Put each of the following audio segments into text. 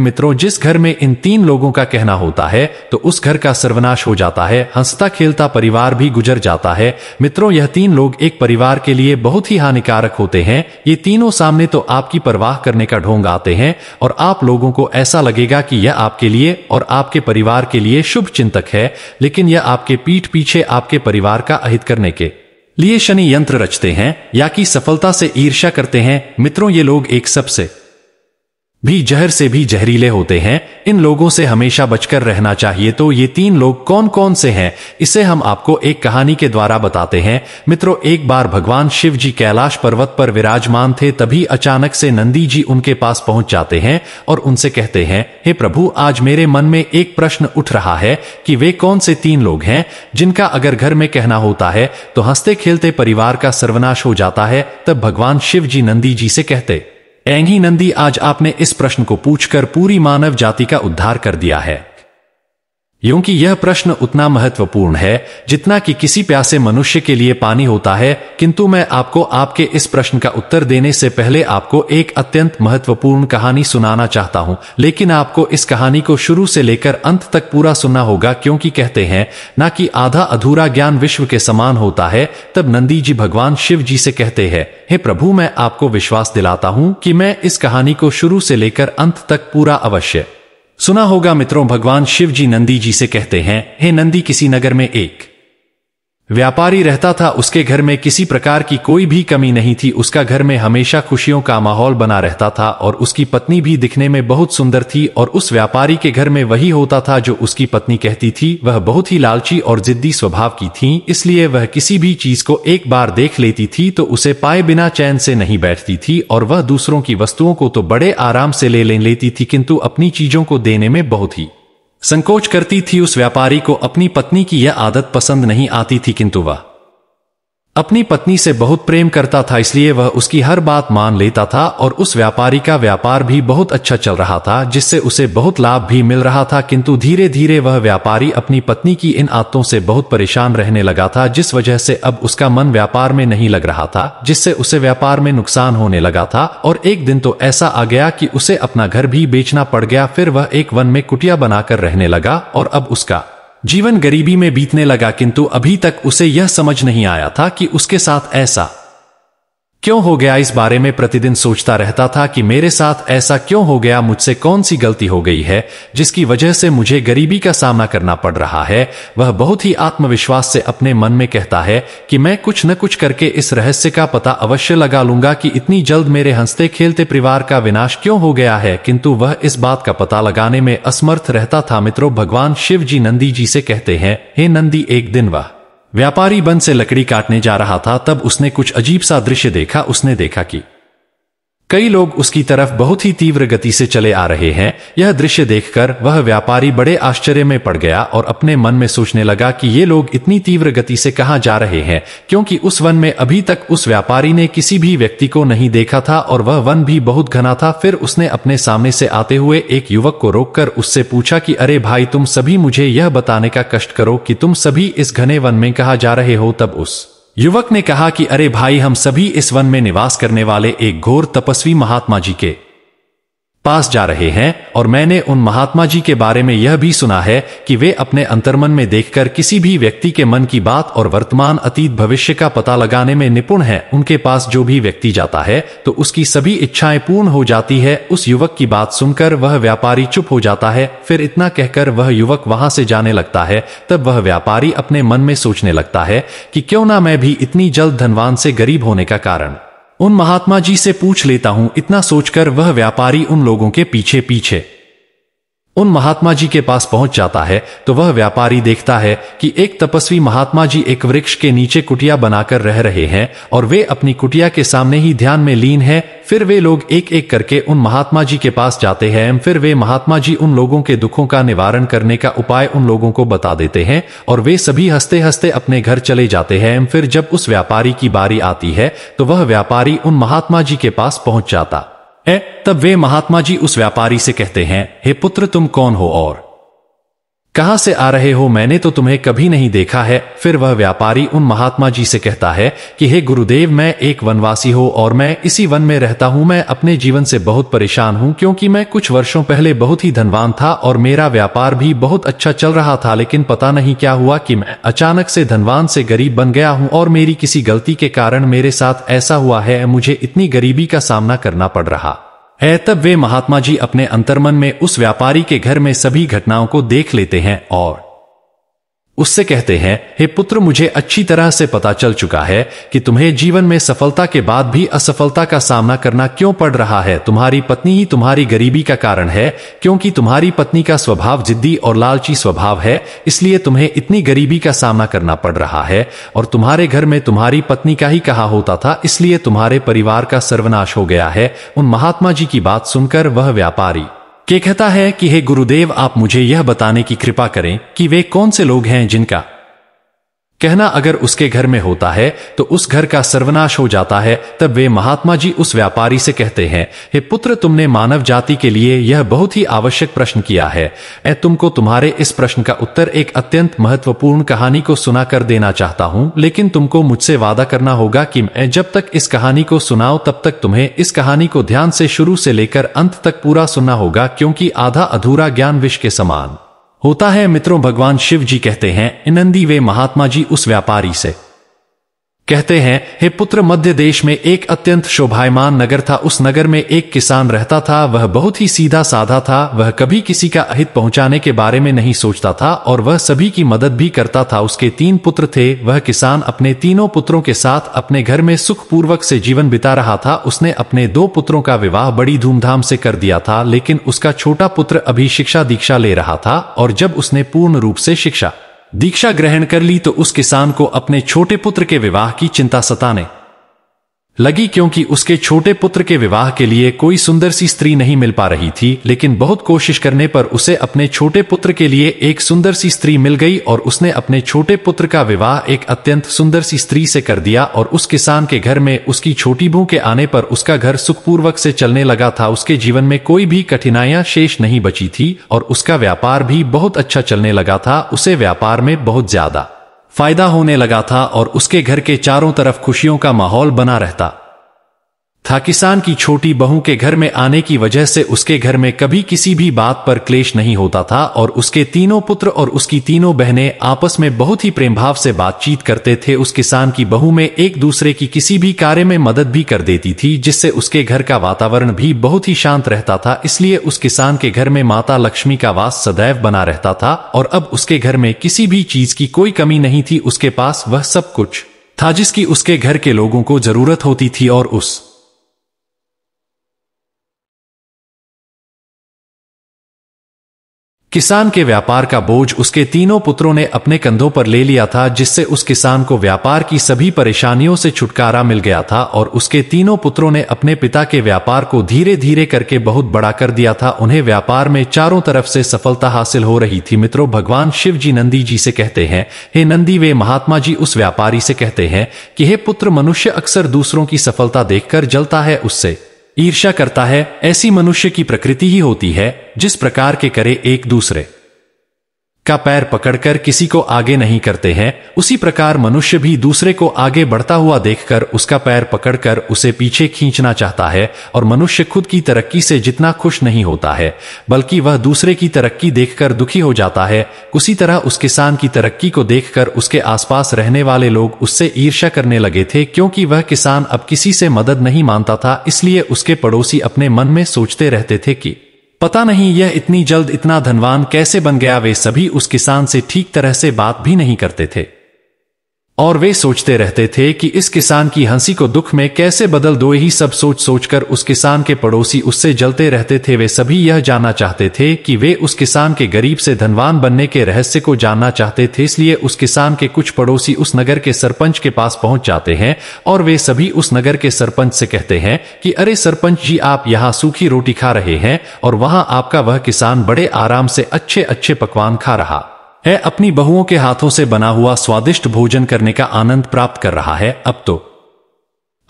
मित्रों जिस घर में इन तीन लोगों का कहना होता है तो उस घर का सर्वनाश हो जाता है हंसता खेलता परिवार भी गुजर जाता है मित्रों यह तीन लोग एक परिवार के लिए बहुत ही हानिकारक होते हैं ये तीनों सामने तो आपकी परवाह करने का ढोंग आते हैं और आप लोगों को ऐसा लगेगा कि यह आपके लिए और आपके परिवार के लिए शुभ चिंतक है लेकिन यह आपके पीठ पीछे आपके परिवार का अहित करने के लिए शनि यंत्र रचते हैं या कि सफलता से ईर्ष्या करते हैं मित्रों ये लोग एक सबसे भी जहर से भी जहरीले होते हैं इन लोगों से हमेशा बचकर रहना चाहिए तो ये तीन लोग कौन कौन से हैं इसे हम आपको एक कहानी के द्वारा बताते हैं मित्रों एक बार भगवान शिव जी कैलाश पर्वत पर विराजमान थे तभी अचानक से नंदी जी उनके पास पहुंच जाते हैं और उनसे कहते हैं हे प्रभु आज मेरे मन में एक प्रश्न उठ रहा है कि वे कौन से तीन लोग हैं जिनका अगर घर में कहना होता है तो हंसते खेलते परिवार का सर्वनाश हो जाता है तब भगवान शिव जी नंदी जी से कहते एंगी नंदी आज आपने इस प्रश्न को पूछकर पूरी मानव जाति का उद्धार कर दिया है क्योंकि यह प्रश्न उतना महत्वपूर्ण है जितना कि किसी प्यासे मनुष्य के लिए पानी होता है किंतु मैं आपको आपके इस प्रश्न का उत्तर देने से पहले आपको एक अत्यंत महत्वपूर्ण कहानी सुनाना चाहता हूं लेकिन आपको इस कहानी को शुरू से लेकर अंत तक पूरा सुनना होगा क्योंकि कहते हैं ना कि आधा अधूरा ज्ञान विश्व के समान होता है तब नंदी जी भगवान शिव जी से कहते हैं हे प्रभु मैं आपको विश्वास दिलाता हूं कि मैं इस कहानी को शुरू से लेकर अंत तक पूरा अवश्य सुना होगा मित्रों भगवान शिव जी नंदी जी से कहते हैं हे नंदी किसी नगर में एक व्यापारी रहता था उसके घर में किसी प्रकार की कोई भी कमी नहीं थी उसका घर में हमेशा खुशियों का माहौल बना रहता था और उसकी पत्नी भी दिखने में बहुत सुंदर थी और उस व्यापारी के घर में वही होता था जो उसकी पत्नी कहती थी वह बहुत ही लालची और जिद्दी स्वभाव की थी इसलिए वह किसी भी चीज को एक बार देख लेती थी तो उसे पाए बिना चैन से नहीं बैठती थी और वह दूसरों की वस्तुओं को तो बड़े आराम से ले लेती थी किंतु अपनी चीजों को देने में बहुत ही संकोच करती थी उस व्यापारी को अपनी पत्नी की यह आदत पसंद नहीं आती थी किंतु वह अपनी पत्नी से बहुत प्रेम करता था इसलिए वह उसकी हर बात मान लेता था और उस व्यापारी का व्यापार भी बहुत अच्छा चल रहा था जिससे उसे बहुत लाभ भी मिल रहा था किंतु धीरे धीरे वह व्यापारी अपनी पत्नी की इन आदतों से बहुत परेशान रहने लगा था जिस वजह से अब उसका मन व्यापार में नहीं लग रहा था जिससे उसे व्यापार में नुकसान होने लगा था और एक दिन तो ऐसा आ गया की उसे अपना घर भी बेचना पड़ गया फिर वह एक वन में कुटिया बनाकर रहने लगा और अब उसका जीवन गरीबी में बीतने लगा किंतु अभी तक उसे यह समझ नहीं आया था कि उसके साथ ऐसा क्यों हो गया इस बारे में प्रतिदिन सोचता रहता था कि मेरे साथ ऐसा क्यों हो गया मुझसे कौन सी गलती हो गई है जिसकी वजह से मुझे गरीबी का सामना करना पड़ रहा है वह बहुत ही आत्मविश्वास से अपने मन में कहता है कि मैं कुछ न कुछ करके इस रहस्य का पता अवश्य लगा लूंगा कि इतनी जल्द मेरे हंसते खेलते परिवार का विनाश क्यों हो गया है किंतु वह इस बात का पता लगाने में असमर्थ रहता था मित्रों भगवान शिव जी नंदी जी से कहते हैं हे नंदी एक दिन वह व्यापारी बन से लकड़ी काटने जा रहा था तब उसने कुछ अजीब सा दृश्य देखा उसने देखा कि कई लोग उसकी तरफ बहुत ही तीव्र गति से चले आ रहे हैं यह दृश्य देखकर वह व्यापारी बड़े आश्चर्य में पड़ गया और अपने मन में सोचने लगा कि ये लोग इतनी तीव्र गति से कहा जा रहे हैं क्योंकि उस वन में अभी तक उस व्यापारी ने किसी भी व्यक्ति को नहीं देखा था और वह वन भी बहुत घना था फिर उसने अपने सामने से आते हुए एक युवक को रोक उससे पूछा की अरे भाई तुम सभी मुझे यह बताने का कष्ट करो की तुम सभी इस घने वन में कहा जा रहे हो तब उस युवक ने कहा कि अरे भाई हम सभी इस वन में निवास करने वाले एक घोर तपस्वी महात्मा जी के पास जा रहे हैं और मैंने उन महात्मा जी के बारे में यह भी सुना है कि वे अपने अंतर्मन में देखकर किसी भी व्यक्ति के मन की बात और वर्तमान अतीत भविष्य का पता लगाने में निपुण है उनके पास जो भी व्यक्ति जाता है तो उसकी सभी इच्छाएं पूर्ण हो जाती है उस युवक की बात सुनकर वह व्यापारी चुप हो जाता है फिर इतना कहकर वह युवक वहां से जाने लगता है तब वह व्यापारी अपने मन में सोचने लगता है कि क्यों ना मैं भी इतनी जल्द धनवान से गरीब होने का कारण उन महात्मा जी से पूछ लेता हूं इतना सोचकर वह व्यापारी उन लोगों के पीछे पीछे उन महात्मा जी के पास पहुंच जाता है तो वह व्यापारी देखता है कि एक तपस्वी महात्मा जी एक वृक्ष के नीचे कुटिया बनाकर रह रहे हैं और वे अपनी कुटिया के सामने ही ध्यान में लीन है फिर वे लोग एक एक करके उन महात्मा जी के पास जाते हैं फिर वे महात्मा जी उन लोगों के दुखों का निवारण करने का उपाय उन लोगों को बता देते हैं और वे सभी हंसते हंसते अपने घर चले जाते हैं फिर जब उस व्यापारी की बारी आती है तो वह व्यापारी उन महात्मा जी के पास पहुंच जाता ए तब वे महात्मा जी उस व्यापारी से कहते हैं हे पुत्र तुम कौन हो और कहाँ से आ रहे हो मैंने तो तुम्हें कभी नहीं देखा है फिर वह व्यापारी उन महात्मा जी से कहता है कि हे गुरुदेव मैं एक वनवासी हो और मैं इसी वन में रहता हूँ मैं अपने जीवन से बहुत परेशान हूँ क्योंकि मैं कुछ वर्षों पहले बहुत ही धनवान था और मेरा व्यापार भी बहुत अच्छा चल रहा था लेकिन पता नहीं क्या हुआ कि मैं अचानक से धनवान से गरीब बन गया हूँ और मेरी किसी गलती के कारण मेरे साथ ऐसा हुआ है मुझे इतनी गरीबी का सामना करना पड़ रहा है तब वे महात्मा जी अपने अंतर्मन में उस व्यापारी के घर में सभी घटनाओं को देख लेते हैं और उससे कहते हैं हे पुत्र मुझे अच्छी तरह से पता चल चुका है कि तुम्हें जीवन में सफलता के बाद भी असफलता का सामना करना क्यों पड़ रहा है तुम्हारी पत्नी ही तुम्हारी गरीबी का कारण है क्योंकि तुम्हारी पत्नी का स्वभाव जिद्दी और लालची स्वभाव है इसलिए तुम्हें इतनी गरीबी का सामना करना पड़ रहा है और तुम्हारे घर में तुम्हारी पत्नी का ही कहा होता था इसलिए तुम्हारे परिवार का सर्वनाश हो गया है उन महात्मा जी की बात सुनकर वह व्यापारी के कहता है कि हे गुरुदेव आप मुझे यह बताने की कृपा करें कि वे कौन से लोग हैं जिनका कहना अगर उसके घर में होता है तो उस घर का सर्वनाश हो जाता है तब वे महात्मा जी उस व्यापारी से कहते हैं हे पुत्र तुमने मानव जाति के लिए यह बहुत ही आवश्यक प्रश्न किया है मैं तुमको तुम्हारे इस प्रश्न का उत्तर एक अत्यंत महत्वपूर्ण कहानी को सुना कर देना चाहता हूँ लेकिन तुमको मुझसे वादा करना होगा कि मैं जब तक इस कहानी को सुनाओ तब तक तुम्हें इस कहानी को ध्यान से शुरू से लेकर अंत तक पूरा सुनना होगा क्योंकि आधा अधूरा ज्ञान विष के समान होता है मित्रों भगवान शिव जी कहते हैं इनंदी वे महात्मा जी उस व्यापारी से कहते हैं हे पुत्र मध्य देश में एक अत्यंत शोभायमान नगर था उस नगर में एक किसान रहता था वह बहुत ही सीधा साधा था वह कभी किसी का अहित पहुंचाने के बारे में नहीं सोचता था और वह सभी की मदद भी करता था उसके तीन पुत्र थे वह किसान अपने तीनों पुत्रों के साथ अपने घर में सुखपूर्वक से जीवन बिता रहा था उसने अपने दो पुत्रों का विवाह बड़ी धूमधाम से कर दिया था लेकिन उसका छोटा पुत्र अभी शिक्षा दीक्षा ले रहा था और जब उसने पूर्ण रूप से शिक्षा दीक्षा ग्रहण कर ली तो उस किसान को अपने छोटे पुत्र के विवाह की चिंता सताने लगी क्योंकि उसके छोटे पुत्र के विवाह के लिए कोई सुंदर सी स्त्री नहीं मिल पा रही थी लेकिन बहुत कोशिश करने पर उसे अपने छोटे पुत्र के लिए एक सुंदर सी स्त्री मिल गई और उसने अपने छोटे पुत्र का विवाह एक अत्यंत सुंदर सी स्त्री से कर दिया और उस किसान के घर में उसकी छोटी बू के आने पर उसका घर सुखपूर्वक से चलने लगा था उसके जीवन में कोई भी कठिनाइयां शेष नहीं बची थी और उसका व्यापार भी बहुत अच्छा चलने लगा था उसे व्यापार में बहुत ज्यादा फायदा होने लगा था और उसके घर के चारों तरफ खुशियों का माहौल बना रहता था किसान की छोटी बहू के घर में आने की वजह से उसके घर में कभी किसी भी बात पर क्लेश नहीं होता था और उसके तीनों पुत्र और उसकी तीनों बहनें आपस में बहुत ही प्रेम भाव से बातचीत करते थे उस किसान की बहू में एक दूसरे की किसी भी कार्य में मदद भी कर देती थी जिससे उसके घर का वातावरण भी बहुत ही शांत रहता था इसलिए उस किसान के घर में माता लक्ष्मी का वास सदैव बना रहता था और अब उसके घर में किसी भी चीज की कोई कमी नहीं थी उसके पास वह सब कुछ था जिसकी उसके घर के लोगों को जरूरत होती थी और उस किसान के व्यापार का बोझ उसके तीनों पुत्रों ने अपने कंधों पर ले लिया था जिससे उस किसान को व्यापार की सभी परेशानियों से छुटकारा मिल गया था और उसके तीनों पुत्रों ने अपने पिता के व्यापार को धीरे धीरे करके बहुत बड़ा कर दिया था उन्हें व्यापार में चारों तरफ से सफलता हासिल हो रही थी मित्रों भगवान शिव जी नंदी जी से कहते हैं हे नंदी वे महात्मा जी उस व्यापारी से कहते हैं कि हे पुत्र मनुष्य अक्सर दूसरों की सफलता देखकर जलता है उससे ईर्ष्या करता है ऐसी मनुष्य की प्रकृति ही होती है जिस प्रकार के करे एक दूसरे का पैर पकड़कर किसी को आगे नहीं करते हैं उसी प्रकार मनुष्य भी दूसरे को आगे बढ़ता हुआ देखकर उसका पैर पकड़कर उसे पीछे खींचना चाहता है और मनुष्य खुद की तरक्की से जितना खुश नहीं होता है बल्कि वह दूसरे की तरक्की देखकर दुखी हो जाता है उसी तरह उस किसान की तरक्की को देखकर उसके आसपास रहने वाले लोग उससे ईर्ष्या करने लगे थे क्योंकि वह किसान अब किसी से मदद नहीं मानता था इसलिए उसके पड़ोसी अपने मन में सोचते रहते थे कि पता नहीं यह इतनी जल्द इतना धनवान कैसे बन गया वे सभी उस किसान से ठीक तरह से बात भी नहीं करते थे और वे सोचते रहते थे कि इस किसान की हंसी को दुख में कैसे बदल दो यही सब सोच सोचकर उस किसान के पड़ोसी उससे जलते रहते थे वे सभी यह जानना चाहते थे कि वे उस किसान के गरीब से धनवान बनने के रहस्य को जानना चाहते थे इसलिए उस किसान के कुछ पड़ोसी उस नगर के सरपंच के पास पहुंच जाते हैं और वे सभी उस नगर के सरपंच से कहते हैं कि अरे सरपंच जी आप यहाँ सूखी रोटी खा रहे हैं और वहां आपका वह किसान बड़े आराम से अच्छे अच्छे पकवान खा रहा है अपनी बहुओं के हाथों से बना हुआ स्वादिष्ट भोजन करने का आनंद प्राप्त कर रहा है अब तो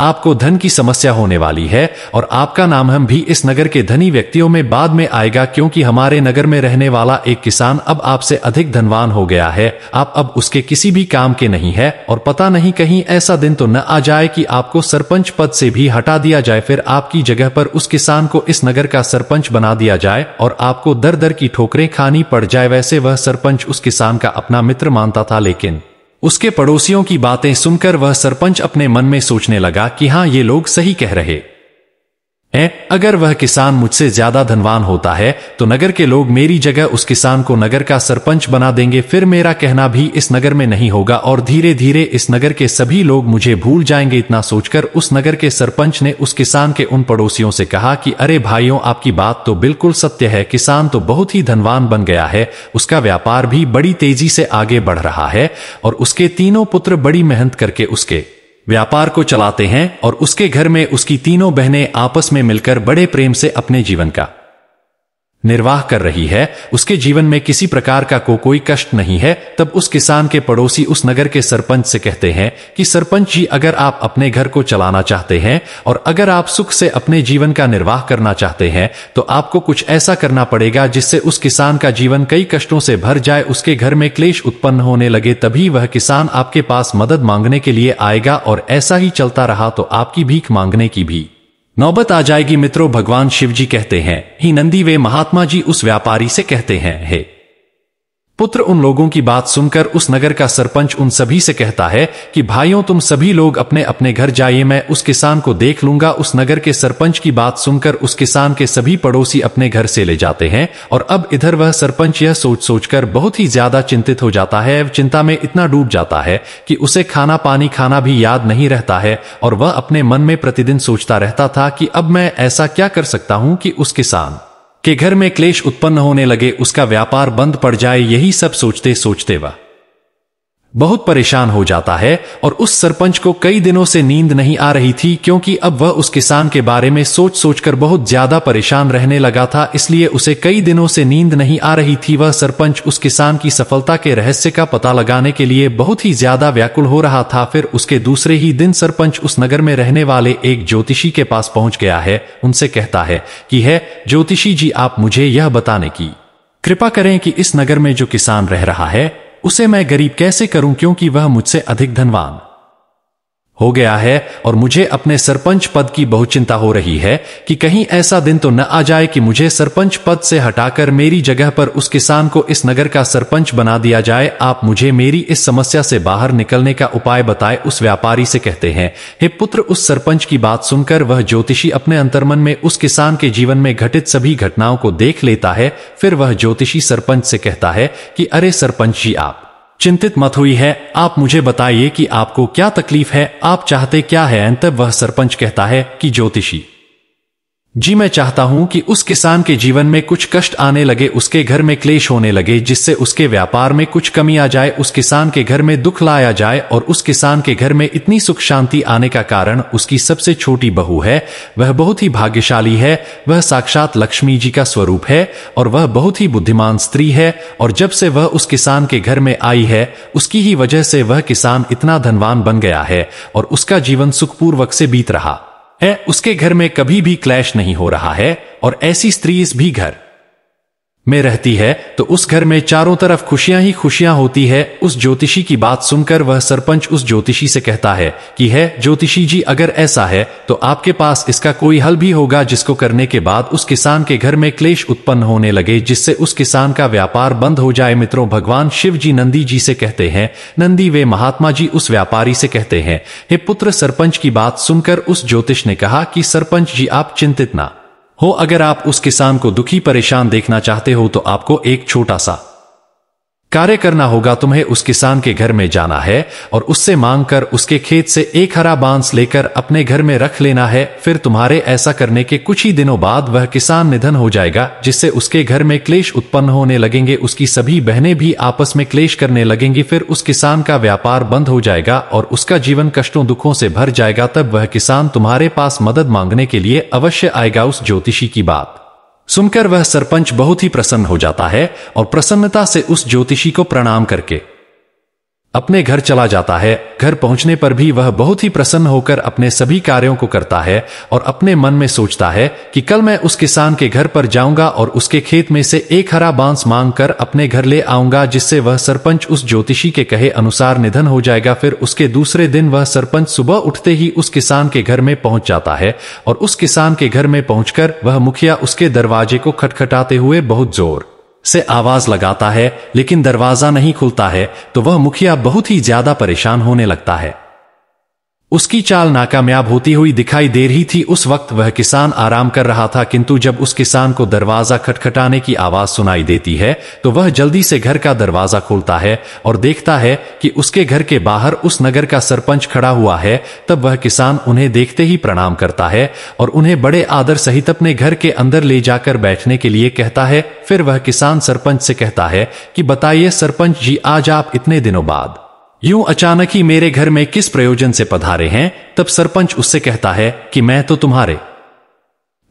आपको धन की समस्या होने वाली है और आपका नाम हम भी इस नगर के धनी व्यक्तियों में बाद में आएगा क्योंकि हमारे नगर में रहने वाला एक किसान अब आपसे अधिक धनवान हो गया है आप अब उसके किसी भी काम के नहीं है और पता नहीं कहीं ऐसा दिन तो न आ जाए कि आपको सरपंच पद से भी हटा दिया जाए फिर आपकी जगह पर उस किसान को इस नगर का सरपंच बना दिया जाए और आपको दर दर की ठोकरें खानी पड़ जाए वैसे वह सरपंच उस किसान का अपना मित्र मानता था लेकिन उसके पड़ोसियों की बातें सुनकर वह सरपंच अपने मन में सोचने लगा कि हाँ ये लोग सही कह रहे है अगर वह किसान मुझसे ज्यादा धनवान होता है तो नगर के लोग मेरी जगह उस किसान को नगर का सरपंच बना देंगे फिर मेरा कहना भी इस नगर में नहीं होगा और धीरे धीरे इस नगर के सभी लोग मुझे भूल जाएंगे इतना सोचकर उस नगर के सरपंच ने उस किसान के उन पड़ोसियों से कहा कि अरे भाइयों आपकी बात तो बिल्कुल सत्य है किसान तो बहुत ही धनवान बन गया है उसका व्यापार भी बड़ी तेजी से आगे बढ़ रहा है और उसके तीनों पुत्र बड़ी मेहनत करके उसके व्यापार को चलाते हैं और उसके घर में उसकी तीनों बहनें आपस में मिलकर बड़े प्रेम से अपने जीवन का निर्वाह कर रही है उसके जीवन में किसी प्रकार का को कोई कष्ट नहीं है तब उस किसान के पड़ोसी उस नगर के सरपंच से कहते हैं कि सरपंच जी अगर आप अपने घर को चलाना चाहते हैं और अगर आप सुख से अपने जीवन का निर्वाह करना चाहते हैं तो आपको कुछ ऐसा करना पड़ेगा जिससे उस किसान का जीवन कई कष्टों से भर जाए उसके घर में क्लेश उत्पन्न होने लगे तभी वह किसान आपके पास मदद मांगने के लिए आएगा और ऐसा ही चलता रहा तो आपकी भीख मांगने की भी नौबत आ जाएगी मित्रों भगवान शिव जी कहते हैं ही नंदी वे महात्मा जी उस व्यापारी से कहते हैं हे पुत्र उन लोगों की बात सुनकर उस नगर का सरपंच उन सभी से कहता है कि भाइयों तुम सभी लोग अपने अपने घर जाइए मैं उस किसान को देख लूंगा उस नगर के सरपंच की बात सुनकर उस किसान के सभी पड़ोसी अपने घर से ले जाते हैं और अब इधर वह सरपंच यह सोच सोचकर बहुत ही ज्यादा चिंतित हो जाता है चिंता में इतना डूब जाता है कि उसे खाना पानी खाना भी याद नहीं रहता है और वह अपने मन में प्रतिदिन सोचता रहता था कि अब मैं ऐसा क्या कर सकता हूं कि उस किसान के घर में क्लेश उत्पन्न होने लगे उसका व्यापार बंद पड़ जाए यही सब सोचते सोचते वह बहुत परेशान हो जाता है और उस सरपंच को कई दिनों से नींद नहीं आ रही थी क्योंकि अब वह उस किसान के बारे में सोच सोचकर बहुत ज्यादा परेशान रहने लगा था इसलिए उसे कई दिनों से नींद नहीं आ रही थी वह सरपंच उस किसान की सफलता के रहस्य का पता लगाने के लिए बहुत ही ज्यादा व्याकुल हो रहा था फिर उसके दूसरे ही दिन सरपंच उस नगर में रहने वाले एक ज्योतिषी के पास पहुंच गया है उनसे कहता है कि है ज्योतिषी जी आप मुझे यह बताने की कृपा करें कि इस नगर में जो किसान रह रहा है उसे मैं गरीब कैसे करूं क्योंकि वह मुझसे अधिक धनवान हो गया है और मुझे अपने सरपंच पद की बहुत चिंता हो रही है कि कहीं ऐसा दिन तो न आ जाए कि मुझे सरपंच पद से हटाकर मेरी जगह पर उस किसान को इस नगर का सरपंच बना दिया जाए आप मुझे मेरी इस समस्या से बाहर निकलने का उपाय बताए उस व्यापारी से कहते हैं हे पुत्र उस सरपंच की बात सुनकर वह ज्योतिषी अपने अंतर्मन में उस किसान के जीवन में घटित सभी घटनाओं को देख लेता है फिर वह ज्योतिषी सरपंच से कहता है कि अरे सरपंच जी आप चिंतित मत हुई है आप मुझे बताइए कि आपको क्या तकलीफ है आप चाहते क्या है अंत वह सरपंच कहता है कि ज्योतिषी जी मैं चाहता हूं कि उस किसान के जीवन में कुछ कष्ट आने लगे उसके घर में क्लेश होने लगे जिससे उसके व्यापार में कुछ कमी आ जाए उस किसान के घर में दुख लाया जाए और उस किसान के घर में इतनी सुख शांति आने का कारण उसकी सबसे छोटी बहू है वह बहुत ही भाग्यशाली है वह साक्षात लक्ष्मी जी का स्वरूप है और वह बहुत ही बुद्धिमान स्त्री है और जब से वह उस किसान के घर में आई है उसकी ही वजह से वह किसान इतना धनवान बन गया है और उसका जीवन सुखपूर्वक से बीत रहा है उसके घर में कभी भी क्लैश नहीं हो रहा है और ऐसी स्त्री इस भी घर में रहती है तो उस घर में चारों तरफ खुशियां ही खुशियां होती है उस ज्योतिषी की बात सुनकर वह सरपंच उस ज्योतिषी से कहता है कि है ज्योतिषी जी अगर ऐसा है तो आपके पास इसका कोई हल भी होगा जिसको करने के बाद उस किसान के घर में क्लेश उत्पन्न होने लगे जिससे उस किसान का व्यापार बंद हो जाए मित्रों भगवान शिव जी नंदी जी से कहते हैं नंदी वे महात्मा जी उस व्यापारी से कहते हैं हे पुत्र सरपंच की बात सुनकर उस ज्योतिष ने कहा कि सरपंच जी आप चिंतित ना हो अगर आप उस किसान को दुखी परेशान देखना चाहते हो तो आपको एक छोटा सा कार्य करना होगा तुम्हें उस किसान के घर में जाना है और उससे मांग कर उसके खेत से एक हरा बांस लेकर अपने घर में रख लेना है फिर तुम्हारे ऐसा करने के कुछ ही दिनों बाद वह किसान निधन हो जाएगा जिससे उसके घर में क्लेश उत्पन्न होने लगेंगे उसकी सभी बहनें भी आपस में क्लेश करने लगेंगी फिर उस किसान का व्यापार बंद हो जाएगा और उसका जीवन कष्टों दुखों से भर जाएगा तब वह किसान तुम्हारे पास मदद मांगने के लिए अवश्य आएगा उस ज्योतिषी की बात सुनकर वह सरपंच बहुत ही प्रसन्न हो जाता है और प्रसन्नता से उस ज्योतिषी को प्रणाम करके अपने घर चला जाता है घर पहुंचने पर भी वह बहुत ही प्रसन्न होकर अपने सभी कार्यों को करता है और अपने मन में सोचता है कि कल मैं उस किसान के घर पर जाऊंगा और उसके खेत में से एक हरा बांस मांग कर अपने घर ले आऊंगा जिससे वह सरपंच उस ज्योतिषी के कहे अनुसार निधन हो जाएगा फिर उसके दूसरे दिन वह सरपंच सुबह उठते ही उस किसान के घर में पहुंच जाता है और उस किसान के घर में पहुंचकर वह मुखिया उसके दरवाजे को खटखटाते हुए बहुत जोर से आवाज लगाता है लेकिन दरवाजा नहीं खुलता है तो वह मुखिया बहुत ही ज्यादा परेशान होने लगता है उसकी चाल नाकामयाब होती हुई दिखाई दे रही थी उस वक्त वह किसान आराम कर रहा था किंतु जब उस किसान को दरवाजा खटखटाने की आवाज सुनाई देती है तो वह जल्दी से घर का दरवाजा खोलता है और देखता है कि उसके घर के बाहर उस नगर का सरपंच खड़ा हुआ है तब वह किसान उन्हें देखते ही प्रणाम करता है और उन्हें बड़े आदर सहित अपने घर के अंदर ले जाकर बैठने के लिए कहता है फिर वह किसान सरपंच से कहता है कि बताइए सरपंच जी आज आप इतने दिनों बाद यूं अचानक ही मेरे घर में किस प्रयोजन से पधारे हैं तब सरपंच उससे कहता है कि मैं तो तुम्हारे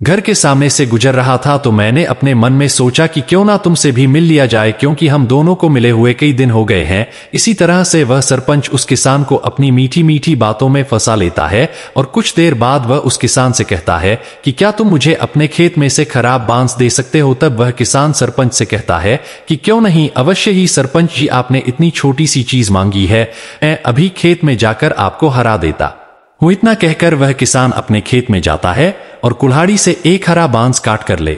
घर के सामने से गुजर रहा था तो मैंने अपने मन में सोचा कि क्यों ना तुमसे भी मिल लिया जाए क्योंकि हम दोनों को मिले हुए कई दिन हो गए हैं इसी तरह से वह सरपंच उस किसान को अपनी मीठी मीठी बातों में फंसा लेता है और कुछ देर बाद वह उस किसान से कहता है कि क्या तुम मुझे अपने खेत में से खराब बांस दे सकते हो तब वह किसान सरपंच से कहता है कि क्यों नहीं अवश्य ही सरपंच जी आपने इतनी छोटी सी चीज मांगी है मैं अभी खेत में जाकर आपको हरा देता वो इतना कहकर वह किसान अपने खेत में जाता है और कुल्हाड़ी से एक हरा बांस काट कर ले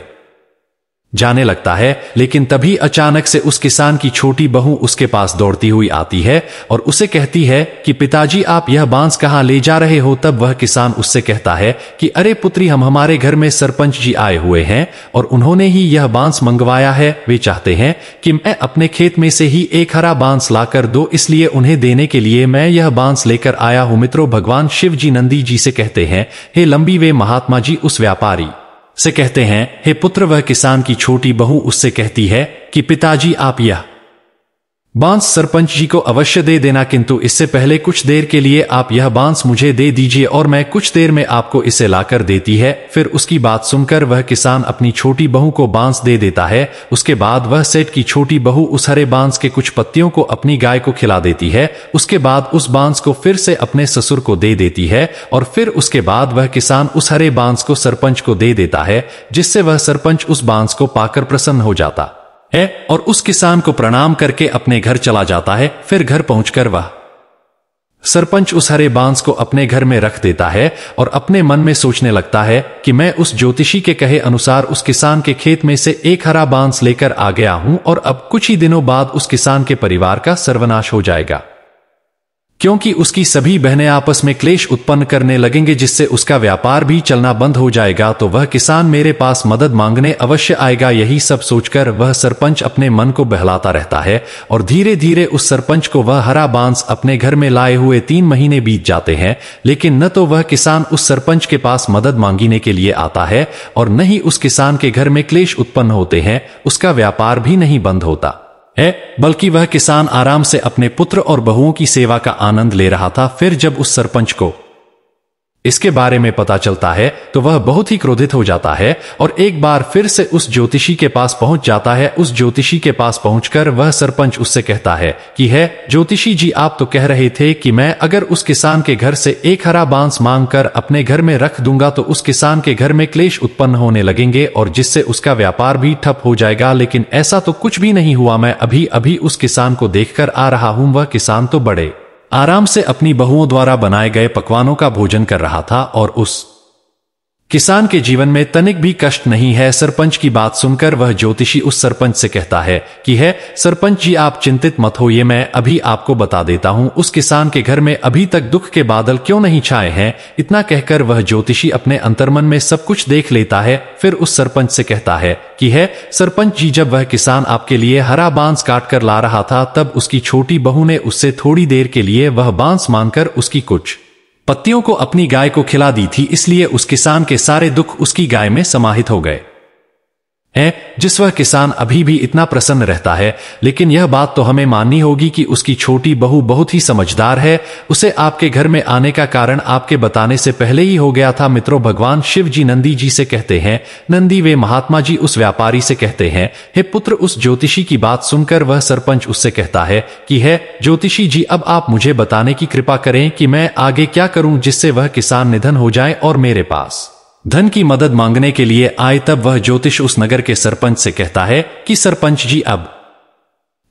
जाने लगता है लेकिन तभी अचानक से उस किसान की छोटी बहू उसके पास दौड़ती हुई आती है और उसे कहती है कि पिताजी आप यह बांस कहाँ ले जा रहे हो तब वह किसान उससे कहता है कि अरे पुत्री हम हमारे घर में सरपंच जी आए हुए हैं और उन्होंने ही यह बांस मंगवाया है वे चाहते हैं कि मैं अपने खेत में से ही एक हरा बांस लाकर दो इसलिए उन्हें देने के लिए मैं यह बांस लेकर आया हूं मित्रों भगवान शिव जी नंदी जी से कहते हैं हे लंबी वे महात्मा जी उस व्यापारी से कहते हैं हे पुत्र वह किसान की छोटी बहू उससे कहती है कि पिताजी आप यह बांस सरपंच जी को अवश्य दे देना किंतु इससे पहले कुछ देर के लिए आप यह बांस मुझे दे दीजिए और मैं कुछ देर में आपको इसे लाकर देती है फिर उसकी बात सुनकर वह किसान अपनी छोटी बहू को बांस दे देता है उसके बाद वह सेठ की छोटी बहू उस हरे बांस के कुछ पत्तियों को अपनी गाय को खिला देती है उसके बाद उस बांस को फिर से अपने ससुर को दे देती है और फिर उसके बाद वह किसान उस हरे बांस को सरपंच को दे देता है जिससे वह सरपंच उस बांस को पाकर प्रसन्न हो जाता है और उस किसान को प्रणाम करके अपने घर चला जाता है फिर घर पहुंचकर वह सरपंच उस हरे बांस को अपने घर में रख देता है और अपने मन में सोचने लगता है कि मैं उस ज्योतिषी के कहे अनुसार उस किसान के खेत में से एक हरा बांस लेकर आ गया हूं और अब कुछ ही दिनों बाद उस किसान के परिवार का सर्वनाश हो जाएगा क्योंकि उसकी सभी बहनें आपस में क्लेश उत्पन्न करने लगेंगे जिससे उसका व्यापार भी चलना बंद हो जाएगा तो वह किसान मेरे पास मदद मांगने अवश्य आएगा यही सब सोचकर वह सरपंच अपने मन को बहलाता रहता है और धीरे धीरे उस सरपंच को वह हरा बांस अपने घर में लाए हुए तीन महीने बीत जाते हैं लेकिन न तो वह किसान उस सरपंच के पास मदद मांगने के लिए आता है और न ही उस किसान के घर में क्लेश उत्पन्न होते हैं उसका व्यापार भी नहीं बंद होता है बल्कि वह किसान आराम से अपने पुत्र और बहुओं की सेवा का आनंद ले रहा था फिर जब उस सरपंच को इसके बारे में पता चलता है तो वह बहुत ही क्रोधित हो जाता है और एक बार फिर से उस ज्योतिषी के पास पहुंच जाता है उस ज्योतिषी के पास पहुंचकर वह सरपंच उससे कहता है कि है ज्योतिषी जी आप तो कह रहे थे कि मैं अगर उस किसान के घर से एक हरा बांस मांग कर अपने घर में रख दूंगा तो उस किसान के घर में क्लेश उत्पन्न होने लगेंगे और जिससे उसका व्यापार भी ठप हो जाएगा लेकिन ऐसा तो कुछ भी नहीं हुआ मैं अभी अभी उस किसान को देख आ रहा हूँ वह किसान तो बड़े आराम से अपनी बहुओं द्वारा बनाए गए पकवानों का भोजन कर रहा था और उस किसान के जीवन में तनिक भी कष्ट नहीं है सरपंच की बात सुनकर वह ज्योतिषी उस सरपंच से कहता है कि है सरपंच जी आप चिंतित मत हो ये मैं अभी आपको बता देता हूँ उस किसान के घर में अभी तक दुख के बादल क्यों नहीं छाए हैं इतना कहकर वह ज्योतिषी अपने अंतर्मन में सब कुछ देख लेता है फिर उस सरपंच से कहता है कि है सरपंच जी जब वह किसान आपके लिए हरा बांस काट कर ला रहा था तब उसकी छोटी बहू ने उससे थोड़ी देर के लिए वह बांस मांगकर उसकी कुछ पत्तियों को अपनी गाय को खिला दी थी इसलिए उस किसान के सारे दुख उसकी गाय में समाहित हो गए है जिस वह किसान अभी भी इतना प्रसन्न रहता है लेकिन यह बात तो हमें माननी होगी कि उसकी छोटी बहू बहुत ही समझदार है उसे आपके घर में आने का कारण आपके बताने से पहले ही हो गया था मित्रों भगवान शिव जी नंदी जी से कहते हैं नंदी वे महात्मा जी उस व्यापारी से कहते हैं हे पुत्र उस ज्योतिषी की बात सुनकर वह सरपंच उससे कहता है कि है ज्योतिषी जी अब आप मुझे बताने की कृपा करें कि मैं आगे क्या करूं जिससे वह किसान निधन हो जाए और मेरे पास धन की मदद मांगने के लिए आए तब वह ज्योतिष उस नगर के सरपंच से कहता है कि सरपंच जी अब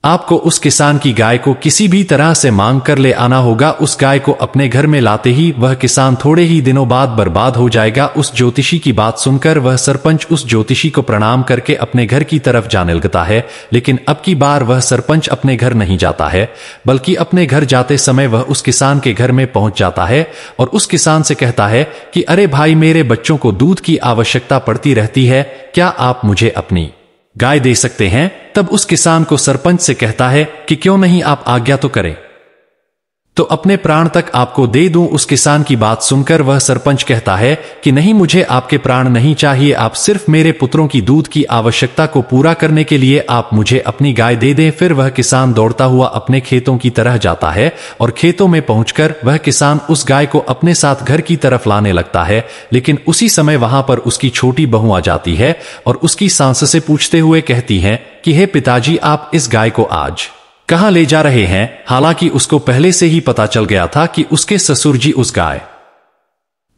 आपको उस किसान की गाय को किसी भी तरह से मांग कर ले आना होगा उस गाय को अपने घर में लाते ही वह किसान थोड़े ही दिनों बाद बर्बाद हो जाएगा उस ज्योतिषी की बात सुनकर वह सरपंच उस ज्योतिषी को प्रणाम करके अपने घर की तरफ जाने लगता है लेकिन अब की बार वह सरपंच अपने घर नहीं जाता है बल्कि अपने घर जाते समय वह उस किसान के घर में पहुंच जाता है और उस किसान से कहता है कि अरे भाई मेरे बच्चों को दूध की आवश्यकता पड़ती रहती है क्या आप मुझे अपनी गाय दे सकते हैं तब उस किसान को सरपंच से कहता है कि क्यों नहीं आप आज्ञा तो करें तो अपने प्राण तक आपको दे दूं उस किसान की बात सुनकर वह सरपंच कहता है कि नहीं मुझे आपके प्राण नहीं चाहिए आप सिर्फ मेरे पुत्रों की दूध की आवश्यकता को पूरा करने के लिए आप मुझे अपनी गाय दे दें फिर वह किसान दौड़ता हुआ अपने खेतों की तरह जाता है और खेतों में पहुंचकर वह किसान उस गाय को अपने साथ घर की तरफ लाने लगता है लेकिन उसी समय वहां पर उसकी छोटी बहू आ जाती है और उसकी सांस से पूछते हुए कहती है कि हे पिताजी आप इस गाय को आज कहां ले जा रहे हैं हालांकि उसको पहले से ही पता चल गया था कि उसके ससुर जी उस गाय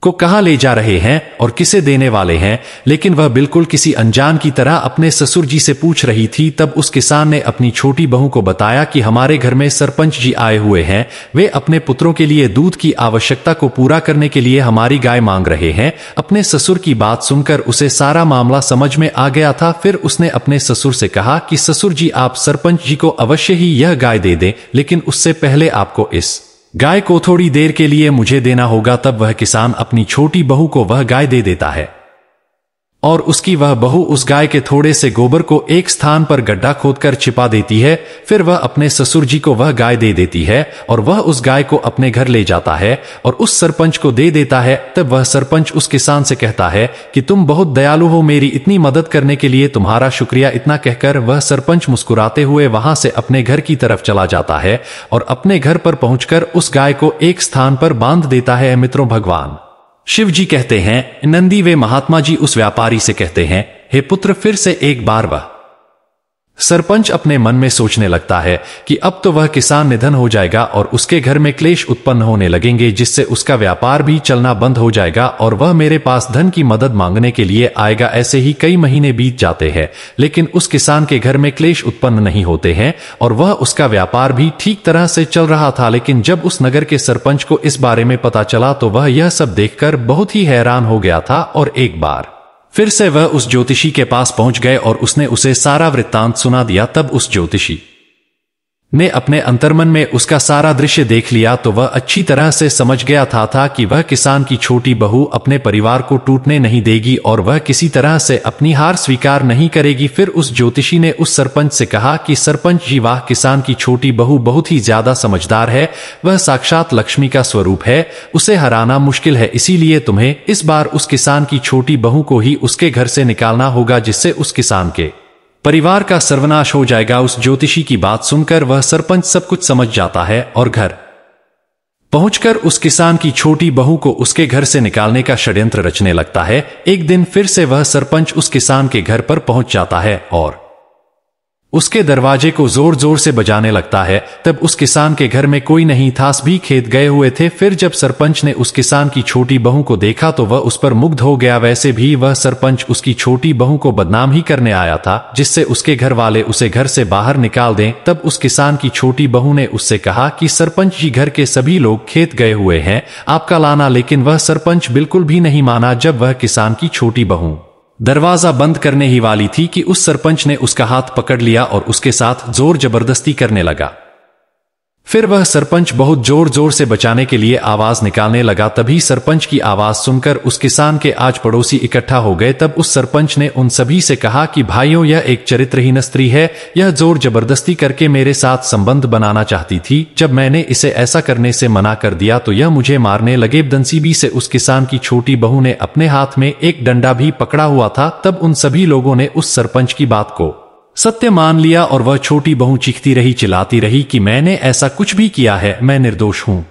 को कहा ले जा रहे हैं और किसे देने वाले हैं लेकिन वह बिल्कुल किसी अनजान की तरह अपने ससुर जी से पूछ रही थी तब उस किसान ने अपनी छोटी बहू को बताया कि हमारे घर में सरपंच जी आए हुए हैं वे अपने पुत्रों के लिए दूध की आवश्यकता को पूरा करने के लिए हमारी गाय मांग रहे हैं अपने ससुर की बात सुनकर उसे सारा मामला समझ में आ गया था फिर उसने अपने ससुर से कहा कि ससुर जी आप सरपंच जी को अवश्य ही यह गाय दे दें लेकिन उससे पहले आपको इस गाय को थोड़ी देर के लिए मुझे देना होगा तब वह किसान अपनी छोटी बहू को वह गाय दे देता है और उसकी वह बहू उस गाय के थोड़े से गोबर को एक स्थान पर गड्ढा खोदकर छिपा देती है फिर वह अपने ससुर जी को वह गाय दे देती है और वह उस गाय को अपने घर ले जाता है और उस सरपंच को दे देता है तब वह सरपंच उस किसान से कहता है कि तुम बहुत दयालु हो मेरी इतनी मदद करने के लिए तुम्हारा शुक्रिया इतना कहकर वह सरपंच मुस्कुराते हुए वहां से अपने घर की तरफ चला जाता है और अपने घर पर पहुंचकर उस गाय को एक स्थान पर बांध देता है मित्रों भगवान शिव जी कहते हैं नंदी वे महात्मा जी उस व्यापारी से कहते हैं हे पुत्र फिर से एक बार वह सरपंच अपने मन में सोचने लगता है कि अब तो वह किसान निधन हो जाएगा और उसके घर में क्लेश उत्पन्न होने लगेंगे जिससे उसका व्यापार भी चलना बंद हो जाएगा और वह मेरे पास धन की मदद मांगने के लिए आएगा ऐसे ही कई महीने बीत जाते हैं लेकिन उस किसान के घर में क्लेश उत्पन्न नहीं होते हैं और वह उसका व्यापार भी ठीक तरह से चल रहा था लेकिन जब उस नगर के सरपंच को इस बारे में पता चला तो वह यह सब देखकर बहुत ही हैरान हो गया था और एक बार फिर से वह उस ज्योतिषी के पास पहुंच गए और उसने उसे सारा वृत्तांत सुना दिया तब उस ज्योतिषी ने अपने अंतर्मन में उसका सारा दृश्य देख लिया तो वह अच्छी तरह से समझ गया था था कि वह किसान की छोटी बहू अपने परिवार को टूटने नहीं देगी और वह किसी तरह से अपनी हार स्वीकार नहीं करेगी फिर उस ज्योतिषी ने उस सरपंच से कहा कि सरपंच जी वाह किसान की छोटी बहू बहुत ही ज्यादा समझदार है वह साक्षात लक्ष्मी का स्वरूप है उसे हराना मुश्किल है इसीलिए तुम्हें इस बार उस किसान की छोटी बहू को ही उसके घर से निकालना होगा जिससे उस किसान के परिवार का सर्वनाश हो जाएगा उस ज्योतिषी की बात सुनकर वह सरपंच सब कुछ समझ जाता है और घर पहुंचकर उस किसान की छोटी बहू को उसके घर से निकालने का षड्यंत्र रचने लगता है एक दिन फिर से वह सरपंच उस किसान के घर पर पहुंच जाता है और उसके दरवाजे को जोर जोर से बजाने लगता है तब उस किसान के घर में कोई नहीं था भी खेत गए हुए थे फिर जब सरपंच ने उस किसान की छोटी बहू को देखा तो वह उस पर मुग्ध हो गया वैसे भी वह सरपंच उसकी छोटी बहू को बदनाम ही करने आया था जिससे उसके घर वाले उसे घर से बाहर निकाल दें तब उस किसान की छोटी बहू ने उससे कहा कि सरपंच जी घर के सभी लोग खेत गए हुए हैं आपका लाना लेकिन वह सरपंच बिल्कुल भी नहीं माना जब वह किसान की छोटी बहू दरवाजा बंद करने ही वाली थी कि उस सरपंच ने उसका हाथ पकड़ लिया और उसके साथ जोर जबरदस्ती करने लगा फिर वह सरपंच बहुत जोर जोर से बचाने के लिए आवाज निकालने लगा तभी सरपंच की आवाज सुनकर उस किसान के आज पड़ोसी इकट्ठा हो गए तब उस सरपंच ने उन सभी से कहा कि भाइयों यह एक चरित्रहीन स्त्री है यह जोर जबरदस्ती करके मेरे साथ संबंध बनाना चाहती थी जब मैंने इसे ऐसा करने से मना कर दिया तो यह मुझे मारने लगे दंसीबी से उस किसान की छोटी बहू ने अपने हाथ में एक डंडा भी पकड़ा हुआ था तब उन सभी लोगों ने उस सरपंच की बात को सत्य मान लिया और वह छोटी बहू चीखती रही चिल्लाती रही कि मैंने ऐसा कुछ भी किया है मैं निर्दोष हूं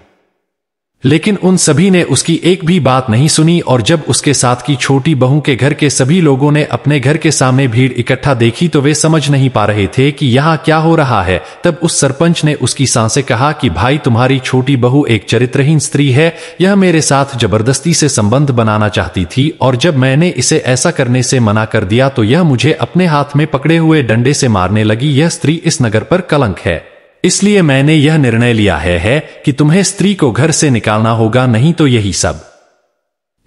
लेकिन उन सभी ने उसकी एक भी बात नहीं सुनी और जब उसके साथ की छोटी बहू के घर के सभी लोगों ने अपने घर के सामने भीड़ इकट्ठा देखी तो वे समझ नहीं पा रहे थे कि यहाँ क्या हो रहा है तब उस सरपंच ने उसकी सांसे से कहा कि भाई तुम्हारी छोटी बहू एक चरित्रहीन स्त्री है यह मेरे साथ जबरदस्ती से संबंध बनाना चाहती थी और जब मैंने इसे ऐसा करने से मना कर दिया तो यह मुझे अपने हाथ में पकड़े हुए डंडे से मारने लगी यह स्त्री इस नगर पर कलंक है इसलिए मैंने यह निर्णय लिया है, है कि तुम्हें स्त्री को घर से निकालना होगा नहीं तो यही सब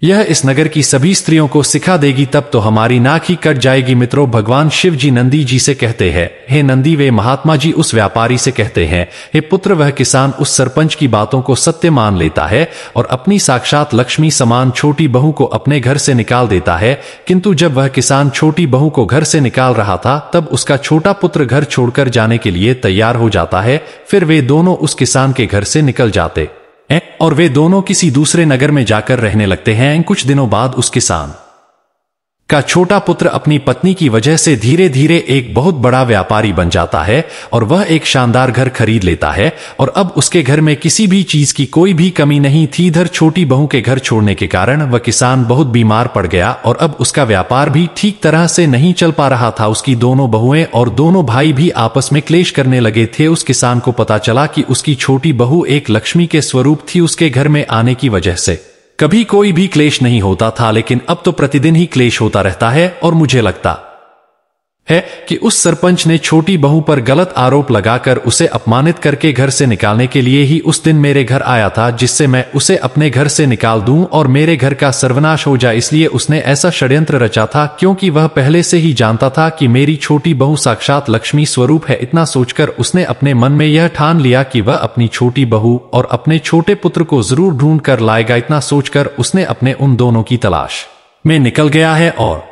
यह इस नगर की सभी स्त्रियों को सिखा देगी तब तो हमारी नाक ही कट जाएगी मित्रों भगवान शिव जी नंदी जी से कहते हैं हे नंदी वे महात्मा जी उस व्यापारी से कहते हैं हे पुत्र वह किसान उस सरपंच की बातों को सत्य मान लेता है और अपनी साक्षात लक्ष्मी समान छोटी बहू को अपने घर से निकाल देता है किंतु जब वह किसान छोटी बहू को घर से निकाल रहा था तब उसका छोटा पुत्र घर छोड़कर जाने के लिए तैयार हो जाता है फिर वे दोनों उस किसान के घर से निकल जाते और वे दोनों किसी दूसरे नगर में जाकर रहने लगते हैं कुछ दिनों बाद उसके साथ का छोटा पुत्र अपनी पत्नी की वजह से धीरे धीरे एक बहुत बड़ा व्यापारी बन जाता है और वह एक शानदार घर खरीद लेता है और अब उसके घर में किसी भी चीज की कोई भी कमी नहीं थी इधर छोटी बहू के घर छोड़ने के कारण वह किसान बहुत बीमार पड़ गया और अब उसका व्यापार भी ठीक तरह से नहीं चल पा रहा था उसकी दोनों बहुएं और दोनों भाई भी आपस में क्लेश करने लगे थे उस किसान को पता चला कि उसकी छोटी बहू एक लक्ष्मी के स्वरूप थी उसके घर में आने की वजह से कभी कोई भी क्लेश नहीं होता था लेकिन अब तो प्रतिदिन ही क्लेश होता रहता है और मुझे लगता है कि उस सरपंच ने छोटी बहू पर गलत आरोप लगाकर उसे अपमानित करके घर से निकालने के लिए ही उस दिन मेरे घर आया था जिससे मैं उसे अपने घर से निकाल दूं और मेरे घर का सर्वनाश हो जाए इसलिए उसने ऐसा षड्यंत्र रचा था क्योंकि वह पहले से ही जानता था कि मेरी छोटी बहू साक्षात लक्ष्मी स्वरूप है इतना सोचकर उसने अपने मन में यह ठान लिया कि वह अपनी छोटी बहू और अपने छोटे पुत्र को जरूर ढूंढ कर लाएगा इतना सोचकर उसने अपने उन दोनों की तलाश में निकल गया है और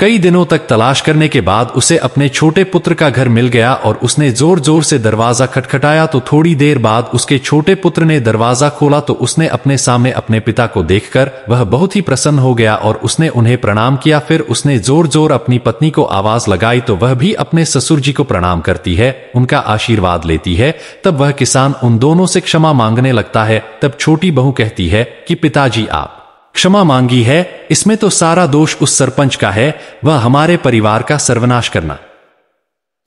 कई दिनों तक तलाश करने के बाद उसे अपने छोटे पुत्र का घर मिल गया और उसने जोर जोर से दरवाजा खटखटाया तो थोड़ी देर बाद उसके छोटे पुत्र ने दरवाजा खोला तो उसने अपने सामने अपने पिता को देखकर वह बहुत ही प्रसन्न हो गया और उसने उन्हें प्रणाम किया फिर उसने जोर जोर अपनी पत्नी को आवाज लगाई तो वह भी अपने ससुर जी को प्रणाम करती है उनका आशीर्वाद लेती है तब वह किसान उन दोनों से क्षमा मांगने लगता है तब छोटी बहू कहती है कि पिताजी आप क्षमा मांगी है इसमें तो सारा दोष उस सरपंच का है वह हमारे परिवार का सर्वनाश करना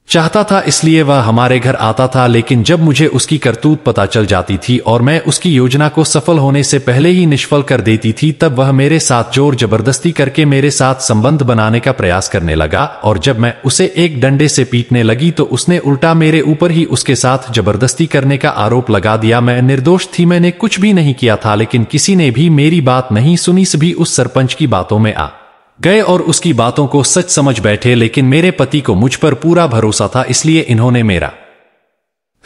चाहता था इसलिए वह हमारे घर आता था लेकिन जब मुझे उसकी करतूत पता चल जाती थी और मैं उसकी योजना को सफल होने से पहले ही निष्फल कर देती थी तब वह मेरे साथ जोर जबरदस्ती करके मेरे साथ संबंध बनाने का प्रयास करने लगा और जब मैं उसे एक डंडे से पीटने लगी तो उसने उल्टा मेरे ऊपर ही उसके साथ जबरदस्ती करने का आरोप लगा दिया मैं निर्दोष थी मैंने कुछ भी नहीं किया था लेकिन किसी ने भी मेरी बात नहीं सुनी सभी उस सरपंच की बातों में आ गए और उसकी बातों को सच समझ बैठे लेकिन मेरे पति को मुझ पर पूरा भरोसा था इसलिए इन्होंने मेरा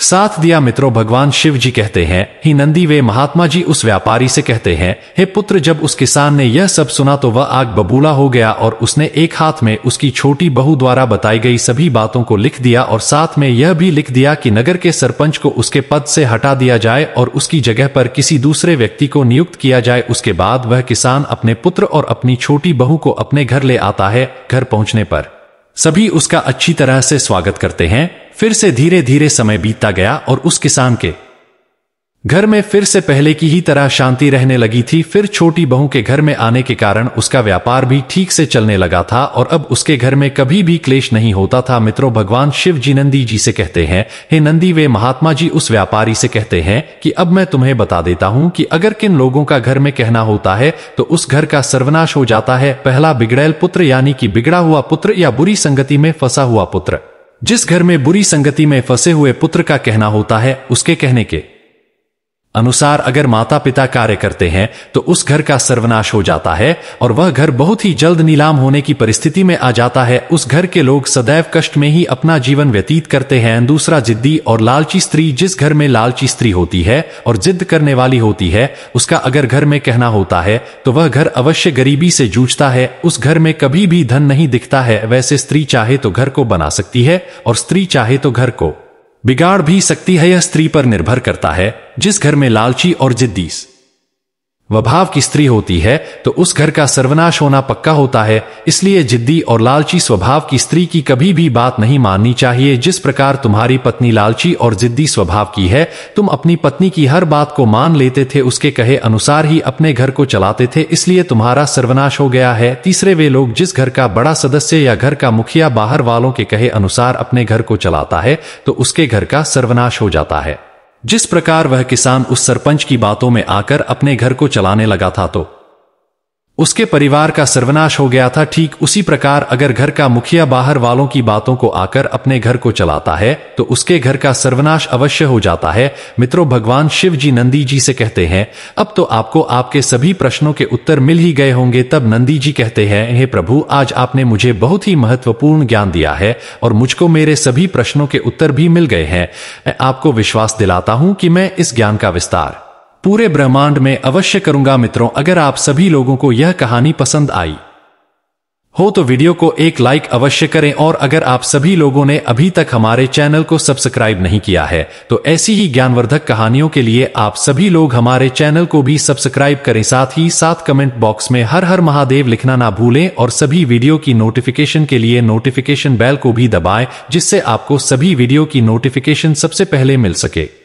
साथ दिया मित्रों भगवान शिव जी कहते हैं ही नंदी वे महात्मा जी उस व्यापारी से कहते हैं हे पुत्र जब उस किसान ने यह सब सुना तो वह आग बबूला हो गया और उसने एक हाथ में उसकी छोटी बहू द्वारा बताई गई सभी बातों को लिख दिया और साथ में यह भी लिख दिया कि नगर के सरपंच को उसके पद से हटा दिया जाए और उसकी जगह पर किसी दूसरे व्यक्ति को नियुक्त किया जाए उसके बाद वह किसान अपने पुत्र और अपनी छोटी बहू को अपने घर ले आता है घर पहुंचने पर सभी उसका अच्छी तरह से स्वागत करते हैं फिर से धीरे धीरे समय बीतता गया और उस किसान के घर में फिर से पहले की ही तरह शांति रहने लगी थी फिर छोटी बहू के घर में आने के कारण उसका व्यापार भी ठीक से चलने लगा था और अब उसके घर में कभी भी क्लेश नहीं होता था मित्रों भगवान शिव जी नंदी जी से कहते हैं हे नंदी वे महात्मा जी उस व्यापारी से कहते हैं कि अब मैं तुम्हें बता देता हूं कि अगर किन लोगों का घर में कहना होता है तो उस घर का सर्वनाश हो जाता है पहला बिगड़ैल पुत्र यानी कि बिगड़ा हुआ पुत्र या बुरी संगति में फंसा हुआ पुत्र जिस घर में बुरी संगति में फंसे हुए पुत्र का कहना होता है उसके कहने के अनुसार अगर माता पिता कार्य करते हैं तो उस घर का सर्वनाश हो जाता है और वह घर बहुत ही जल्द नीलाम होने की परिस्थिति में आ जाता है उस घर के लोग सदैव कष्ट में ही अपना जीवन व्यतीत करते हैं दूसरा जिद्दी और लालची स्त्री जिस घर में लालची स्त्री होती है और जिद करने वाली होती है उसका अगर घर में कहना होता है तो वह घर अवश्य गरीबी से जूझता है उस घर में कभी भी धन नहीं दिखता है वैसे स्त्री चाहे तो घर को बना सकती है और स्त्री चाहे तो घर को बिगाड़ भी सकती है यह स्त्री पर निर्भर करता है जिस घर में लालची और जिद्दीस वभाव की स्त्री होती है तो उस घर का सर्वनाश होना पक्का होता है इसलिए जिद्दी और लालची स्वभाव की स्त्री की कभी भी बात नहीं माननी चाहिए जिस प्रकार तुम्हारी पत्नी लालची और जिद्दी स्वभाव की है तुम अपनी पत्नी की हर बात को मान लेते थे उसके कहे अनुसार ही अपने घर को चलाते थे इसलिए तुम्हारा सर्वनाश हो गया है तीसरे वे लोग जिस घर का बड़ा सदस्य या घर का मुखिया बाहर वालों के कहे अनुसार अपने घर को चलाता है तो उसके घर का सर्वनाश हो जाता है जिस प्रकार वह किसान उस सरपंच की बातों में आकर अपने घर को चलाने लगा था तो उसके परिवार का सर्वनाश हो गया था ठीक उसी प्रकार अगर घर का मुखिया बाहर वालों की बातों को आकर अपने घर को चलाता है तो उसके घर का सर्वनाश अवश्य हो जाता है मित्रों भगवान शिव जी नंदी जी से कहते हैं अब तो आपको आपके सभी प्रश्नों के उत्तर मिल ही गए होंगे तब नंदी जी कहते हैं हे प्रभु आज आपने मुझे बहुत ही महत्वपूर्ण ज्ञान दिया है और मुझको मेरे सभी प्रश्नों के उत्तर भी मिल गए हैं आपको विश्वास दिलाता हूं कि मैं इस ज्ञान का विस्तार पूरे ब्रह्मांड में अवश्य करूंगा मित्रों अगर आप सभी लोगों को यह कहानी पसंद आई हो तो वीडियो को एक लाइक अवश्य करें और अगर आप सभी लोगों ने अभी तक हमारे चैनल को सब्सक्राइब नहीं किया है तो ऐसी ही ज्ञानवर्धक कहानियों के लिए आप सभी लोग हमारे चैनल को भी सब्सक्राइब करें साथ ही साथ कमेंट बॉक्स में हर हर महादेव लिखना ना भूलें और सभी वीडियो की नोटिफिकेशन के लिए नोटिफिकेशन बैल को भी दबाएं जिससे आपको सभी वीडियो की नोटिफिकेशन सबसे पहले मिल सके